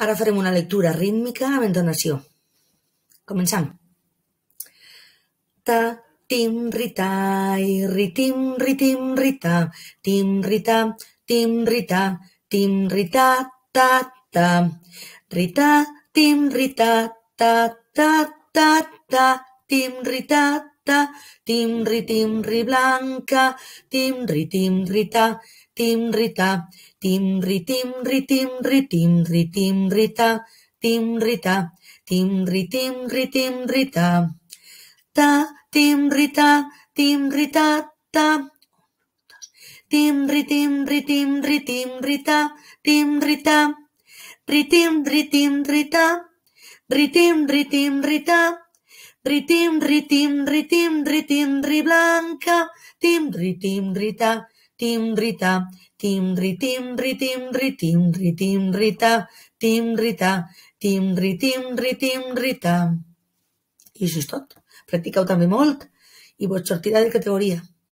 Ara farem una lectura rítmica amb entonació. Comencem. Ta, tim, rita, ritim, ritim, rita, tim, rita, tim, rita, tim, rita, ta, ta, rita, tim, rita, ta, ta, ta, ta, tim, rita, ta, tim, ritim, ri blanca, tim, ritim, rita, timrita, timri timri timri timri timrita, timrita, timri timri timrita, ta timrita, timrita ta, timri timri timri timrita, timrita, ritim ritim rita, ritim ritim rita, ritim ritim ritim ritim riblanca, tim timrita, rita. timrita, timri, timri, timri, timri, timrita, timrita, timri, timri, timrita. I això és tot. Practiqueu també molt i vos sortirà de categoria.